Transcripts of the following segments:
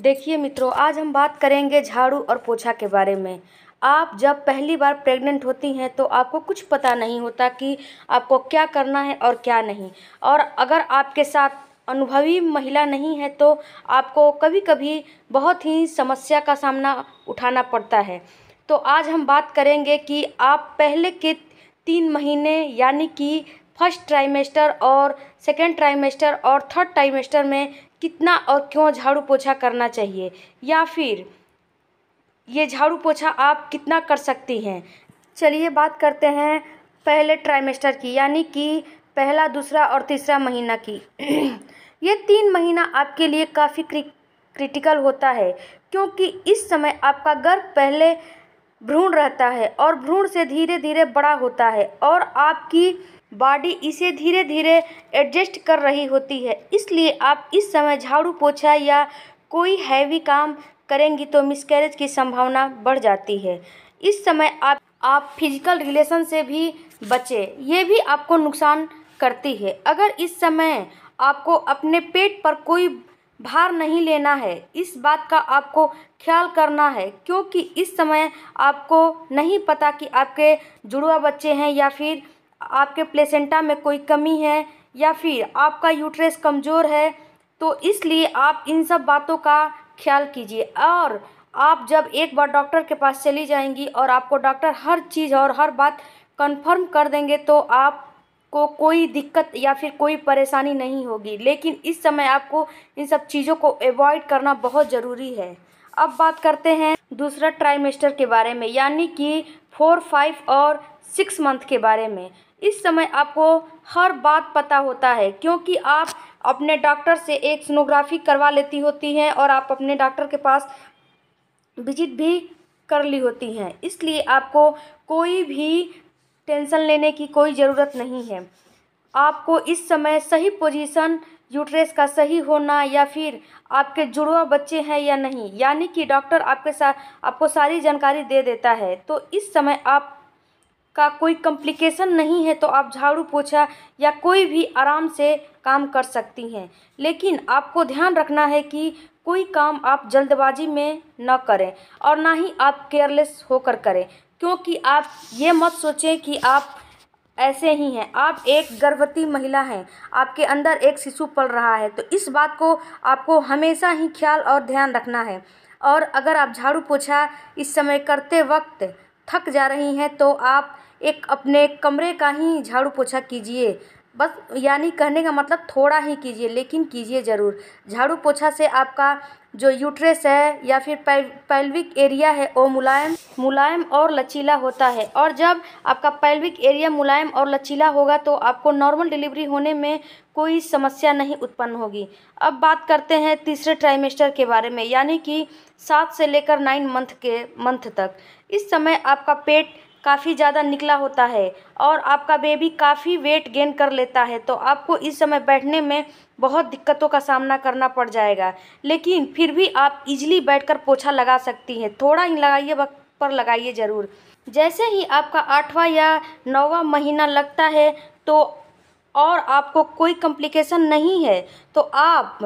देखिए मित्रों आज हम बात करेंगे झाड़ू और पोछा के बारे में आप जब पहली बार प्रेग्नेंट होती हैं तो आपको कुछ पता नहीं होता कि आपको क्या करना है और क्या नहीं और अगर आपके साथ अनुभवी महिला नहीं है तो आपको कभी कभी बहुत ही समस्या का सामना उठाना पड़ता है तो आज हम बात करेंगे कि आप पहले के तीन महीने यानी कि फर्स्ट ट्राइमेस्टर और सेकेंड ट्राइमेस्टर और थर्ड ट्राइमेस्टर में कितना और क्यों झाड़ू पोछा करना चाहिए या फिर ये झाड़ू पोछा आप कितना कर सकती हैं चलिए बात करते हैं पहले ट्राइमेस्टर की यानी कि पहला दूसरा और तीसरा महीना की ये तीन महीना आपके लिए काफ़ी क्रिटिकल होता है क्योंकि इस समय आपका गर्भ पहले भ्रूण रहता है और भ्रूण से धीरे धीरे बड़ा होता है और आपकी बॉडी इसे धीरे धीरे एडजस्ट कर रही होती है इसलिए आप इस समय झाड़ू पोछा या कोई हैवी काम करेंगी तो मिसकैरेज की संभावना बढ़ जाती है इस समय आप आप फिजिकल रिलेशन से भी बचें ये भी आपको नुकसान करती है अगर इस समय आपको अपने पेट पर कोई भार नहीं लेना है इस बात का आपको ख्याल करना है क्योंकि इस समय आपको नहीं पता कि आपके जुड़वा बच्चे हैं या फिर आपके प्लेसेंटा में कोई कमी है या फिर आपका यूट्रेस कमज़ोर है तो इसलिए आप इन सब बातों का ख्याल कीजिए और आप जब एक बार डॉक्टर के पास चली जाएंगी और आपको डॉक्टर हर चीज़ और हर बात कंफर्म कर देंगे तो आप को कोई दिक्कत या फिर कोई परेशानी नहीं होगी लेकिन इस समय आपको इन सब चीज़ों को अवॉइड करना बहुत ज़रूरी है अब बात करते हैं दूसरा ट्राइमेस्टर के बारे में यानी कि फोर फाइव और सिक्स मंथ के बारे में इस समय आपको हर बात पता होता है क्योंकि आप अपने डॉक्टर से एक सोनोग्राफी करवा लेती होती हैं और आप अपने डॉक्टर के पास विजिट भी कर ली होती हैं इसलिए आपको कोई भी टेंशन लेने की कोई ज़रूरत नहीं है आपको इस समय सही पोजीशन यूट्रेस का सही होना या फिर आपके जुड़वा बच्चे हैं या नहीं यानी कि डॉक्टर आपके साथ आपको सारी जानकारी दे देता है तो इस समय आप का कोई कॉम्प्लिकेशन नहीं है तो आप झाड़ू पोछा या कोई भी आराम से काम कर सकती हैं लेकिन आपको ध्यान रखना है कि कोई काम आप जल्दबाजी में न करें और ना ही आप केयरलेस होकर करें क्योंकि आप ये मत सोचें कि आप ऐसे ही हैं आप एक गर्भवती महिला हैं आपके अंदर एक शिशु पल रहा है तो इस बात को आपको हमेशा ही ख्याल और ध्यान रखना है और अगर आप झाड़ू पोछा इस समय करते वक्त थक जा रही हैं तो आप एक अपने कमरे का ही झाड़ू पोछा कीजिए बस यानी कहने का मतलब थोड़ा ही कीजिए लेकिन कीजिए ज़रूर झाड़ू पोछा से आपका जो यूट्रेस है या फिर पैल्विक एरिया है वो मुलायम मुलायम और लचीला होता है और जब आपका पैल्विक एरिया मुलायम और लचीला होगा तो आपको नॉर्मल डिलीवरी होने में कोई समस्या नहीं उत्पन्न होगी अब बात करते हैं तीसरे ट्राइमेस्टर के बारे में यानी कि सात से लेकर नाइन मंथ के मंथ तक इस समय आपका पेट काफ़ी ज़्यादा निकला होता है और आपका बेबी काफ़ी वेट गेन कर लेता है तो आपको इस समय बैठने में बहुत दिक्कतों का सामना करना पड़ जाएगा लेकिन फिर भी आप इजली बैठकर पोछा लगा सकती हैं थोड़ा ही लगाइए वक्त पर लगाइए ज़रूर जैसे ही आपका आठवां या नौवा महीना लगता है तो और आपको कोई कम्प्लिकेशन नहीं है तो आप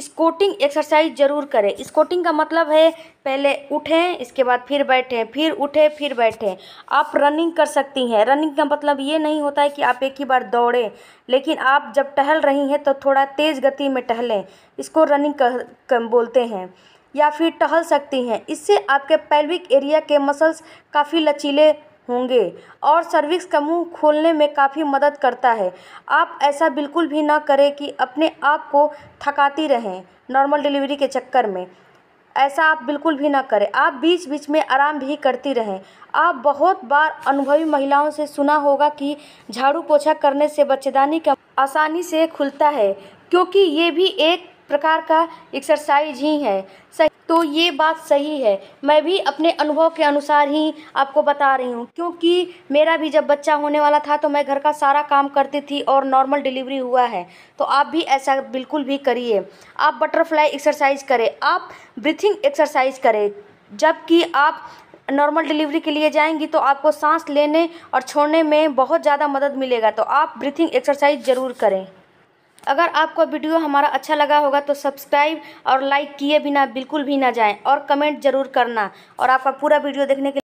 स्कोटिंग एक्सरसाइज ज़रूर करें स्कोटिंग का मतलब है पहले उठें इसके बाद फिर बैठें फिर उठें फिर बैठें आप रनिंग कर सकती हैं रनिंग का मतलब ये नहीं होता है कि आप एक ही बार दौड़ें लेकिन आप जब टहल रही हैं तो थोड़ा तेज़ गति में टहलें इसको रनिंग कर, कर बोलते हैं या फिर टहल सकती हैं इससे आपके पैल्विक एरिया के मसल्स काफ़ी लचीले होंगे और सर्विक्स का मुंह खोलने में काफ़ी मदद करता है आप ऐसा बिल्कुल भी ना करें कि अपने आप को थकाती रहें नॉर्मल डिलीवरी के चक्कर में ऐसा आप बिल्कुल भी ना करें आप बीच बीच में आराम भी करती रहें आप बहुत बार अनुभवी महिलाओं से सुना होगा कि झाड़ू पोछा करने से बच्चेदानी का आसानी से खुलता है क्योंकि ये भी एक प्रकार का एक्सरसाइज ही है सही तो ये बात सही है मैं भी अपने अनुभव के अनुसार ही आपको बता रही हूँ क्योंकि मेरा भी जब बच्चा होने वाला था तो मैं घर का सारा काम करती थी और नॉर्मल डिलीवरी हुआ है तो आप भी ऐसा बिल्कुल भी करिए आप बटरफ्लाई एक्सरसाइज करें आप ब्रीथिंग एक्सरसाइज करें जबकि आप नॉर्मल डिलीवरी के लिए जाएंगी तो आपको सांस लेने और छोड़ने में बहुत ज़्यादा मदद मिलेगा तो आप ब्रीथिंग एक्सरसाइज ज़रूर करें अगर आपको वीडियो हमारा अच्छा लगा होगा तो सब्सक्राइब और लाइक किए बिना बिल्कुल भी ना जाएं और कमेंट ज़रूर करना और आपका पूरा वीडियो देखने के